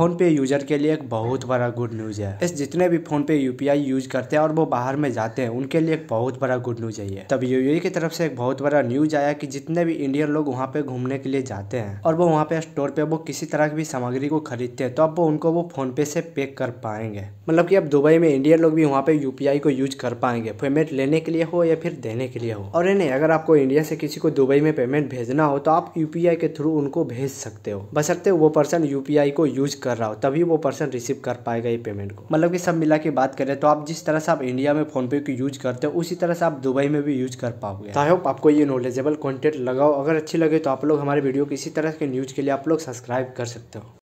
phone पे user के लिए एक बहुत बड़ा गुड न्यूज है इस जितने भी फोन पे यूपीआई यूज करते हैं और वो बाहर में जाते हैं उनके लिए एक बहुत बड़ा गुड न्यूज है तब यू की तरफ से एक बहुत बड़ा न्यूज आया कि जितने भी इंडियन लोग वहाँ पे घूमने के लिए जाते हैं और वो वहाँ पे स्टोर पे वो किसी तरह की भी सामग्री को खरीदते हैं तो अब वो उनको वो फोन पे से पे कर पाएंगे मतलब की अब दुबई में इंडियन लोग भी वहाँ पे यूपीआई को यूज कर पाएंगे पेमेंट लेने के लिए हो या फिर देने के लिए हो और नहीं अगर आपको इंडिया से किसी को दुबई में पेमेंट भेजना हो तो आप यूपीआई के थ्रू उनको भेज सकते हो बसरते वो पर्सन यूपीआई को यूज कर कर रहा हो तभी वो पर्सन रिसीव कर पाएगा ये पेमेंट को मतलब कि सब मिला के बात करें तो आप जिस तरह से आप इंडिया में फ़ोनपे को यूज करते हो उसी तरह से आप दुबई में भी यूज कर पाओगे आई तो होप आपको ये नॉलेजेबल कॉन्टेंट लगाओ अगर अच्छी लगे तो आप लोग हमारे वीडियो को इसी तरह के न्यूज़ के लिए आप लोग सब्सक्राइब कर सकते हो